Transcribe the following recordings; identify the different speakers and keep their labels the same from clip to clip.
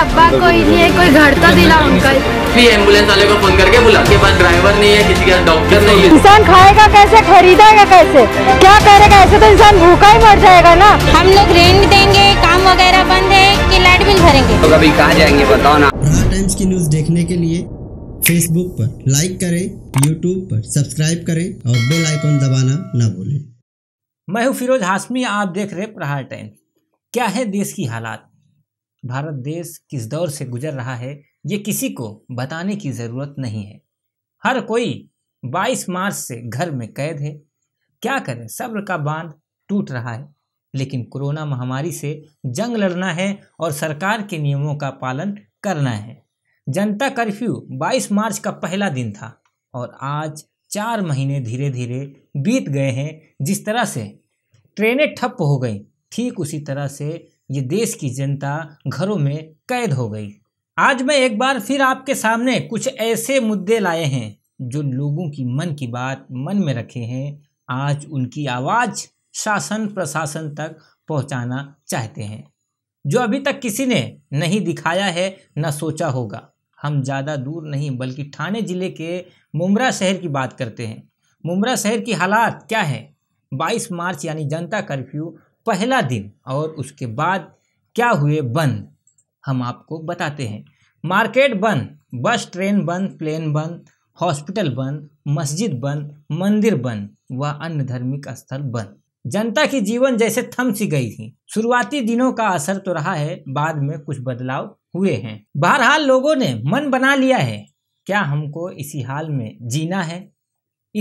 Speaker 1: अब्बा को ही नहीं है कोई घर तो दिला अंकल फिर एम्बुलेंस वाले को फोन करके बुला के पास ड्राइवर नहीं है किसी के पास डॉक्टर नहीं है इंसान खाएगा कैसे खरीदेगा कैसे क्या करेगा ऐसे तो इंसान भूखा ही मर जाएगा ना हम लोग रेंट देंगे काम वगैरह बंद है की लाइट बिल भरेंगे
Speaker 2: तो कभी कहा जाएंगे बताओ ना
Speaker 1: टाइम्स की न्यूज देखने के लिए फेसबुक पर लाइक करें यूट्यूब पर सब्सक्राइब करें और बेल आइकॉन दबाना ना भूलें मैं हूं फिरोज हाशमी आप देख रहे प्रहार टाइम्स क्या है देश की हालात भारत देश किस दौर से गुजर रहा है ये किसी को बताने की ज़रूरत नहीं है हर कोई 22 मार्च से घर में कैद है क्या करें सब्र का बांध टूट रहा है लेकिन कोरोना महामारी से जंग लड़ना है और सरकार के नियमों का पालन करना है जनता कर्फ्यू 22 मार्च का पहला दिन था और आज चार महीने धीरे धीरे बीत गए हैं जिस तरह से ट्रेनें ठप हो गई ठीक उसी तरह से ये देश की जनता घरों में कैद हो गई आज मैं एक बार फिर आपके सामने कुछ ऐसे मुद्दे लाए हैं जो लोगों की मन की बात मन में रखे हैं आज उनकी आवाज़ शासन प्रशासन तक पहुंचाना चाहते हैं जो अभी तक किसी ने नहीं दिखाया है न सोचा होगा हम ज़्यादा दूर नहीं बल्कि ठाणे ज़िले के मुमरा शहर की बात करते हैं मुमरा शहर की हालात क्या है 22 मार्च यानी जनता कर्फ्यू पहला दिन और उसके बाद क्या हुए बंद हम आपको बताते हैं मार्केट बंद बस ट्रेन बंद प्लेन बंद हॉस्पिटल बंद मस्जिद बंद मंदिर बंद व अन्य धार्मिक स्थल बंद जनता की जीवन जैसे थम सी गई थी शुरुआती दिनों का असर तो रहा है बाद में कुछ बदलाव हुए हैं बहरहाल लोगों ने मन बना लिया है क्या हमको इसी हाल में जीना है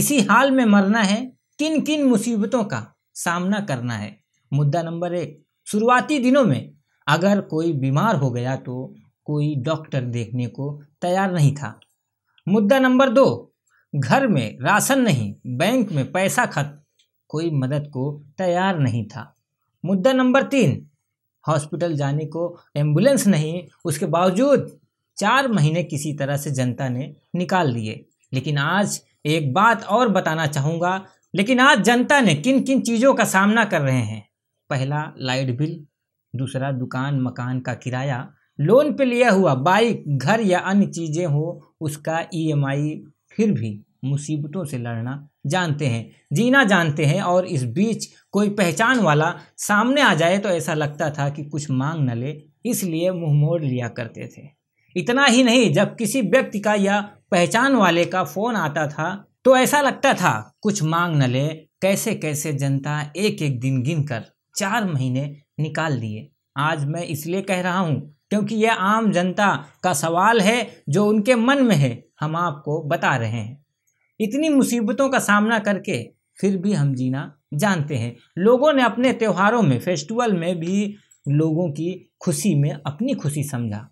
Speaker 1: इसी हाल में मरना है किन किन मुसीबतों का सामना करना है मुद्दा नंबर एक शुरुआती दिनों में अगर कोई बीमार हो गया तो कोई डॉक्टर देखने को तैयार नहीं था मुद्दा नंबर दो घर में राशन नहीं बैंक में पैसा खत कोई मदद को तैयार नहीं था मुद्दा नंबर तीन हॉस्पिटल जाने को एम्बुलेंस नहीं उसके बावजूद चार महीने किसी तरह से जनता ने निकाल लिए लेकिन आज एक बात और बताना चाहूँगा लेकिन आज जनता ने किन किन चीज़ों का सामना कर रहे हैं पहला लाइट बिल दूसरा दुकान मकान का किराया लोन पे लिया हुआ बाइक घर या अन्य चीज़ें हो उसका ईएमआई e फिर भी मुसीबतों से लड़ना जानते हैं जीना जानते हैं और इस बीच कोई पहचान वाला सामने आ जाए तो ऐसा लगता था कि कुछ मांग न ले इसलिए मुंह मोड़ लिया करते थे इतना ही नहीं जब किसी व्यक्ति का या पहचान वाले का फ़ोन आता था तो ऐसा लगता था कुछ मांग न ले कैसे कैसे जनता एक एक दिन गिन कर चार महीने निकाल दिए आज मैं इसलिए कह रहा हूँ क्योंकि यह आम जनता का सवाल है जो उनके मन में है हम आपको बता रहे हैं इतनी मुसीबतों का सामना करके फिर भी हम जीना जानते हैं लोगों ने अपने त्योहारों में फेस्टिवल में भी लोगों की खुशी में अपनी खुशी समझा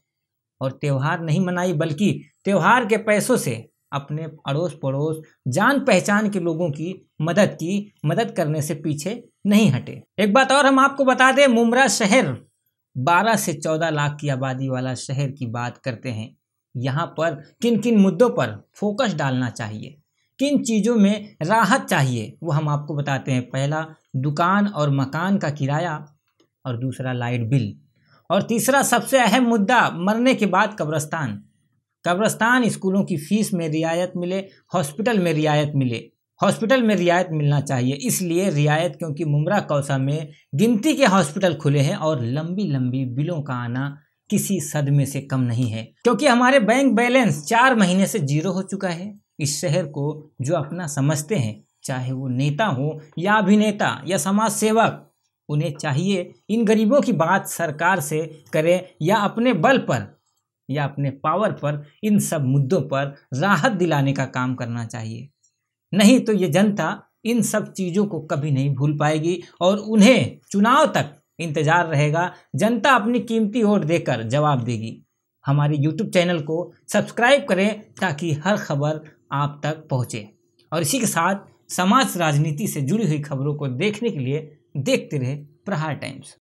Speaker 1: और त्यौहार नहीं मनाई बल्कि त्यौहार के पैसों से अपने अड़ोस पड़ोस जान पहचान के लोगों की मदद की मदद करने से पीछे नहीं हटे एक बात और हम आपको बता दें मुमरा शहर 12 से 14 लाख की आबादी वाला शहर की बात करते हैं यहाँ पर किन किन मुद्दों पर फोकस डालना चाहिए किन चीज़ों में राहत चाहिए वो हम आपको बताते हैं पहला दुकान और मकान का किराया और दूसरा लाइट बिल और तीसरा सबसे अहम मुद्दा मरने के बाद कब्रस्तान कब्रस्तान स्कूलों की फ़ीस में रियायत मिले हॉस्पिटल में रियायत मिले हॉस्पिटल में रियायत मिलना चाहिए इसलिए रियायत क्योंकि मुमरा कौसा में गिनती के हॉस्पिटल खुले हैं और लंबी लंबी बिलों का आना किसी सदमे से कम नहीं है क्योंकि हमारे बैंक बैलेंस चार महीने से जीरो हो चुका है इस शहर को जो अपना समझते हैं चाहे वो नेता हो या अभिनेता या समाज सेवक उन्हें चाहिए इन गरीबों की बात सरकार से करें या अपने बल पर या अपने पावर पर इन सब मुद्दों पर राहत दिलाने का काम करना चाहिए नहीं तो ये जनता इन सब चीज़ों को कभी नहीं भूल पाएगी और उन्हें चुनाव तक इंतज़ार रहेगा जनता अपनी कीमती वोट देकर जवाब देगी हमारे यूट्यूब चैनल को सब्सक्राइब करें ताकि हर खबर आप तक पहुँचे और इसी के साथ समाज राजनीति से जुड़ी हुई खबरों को देखने के लिए देखते रहे प्रहार टाइम्स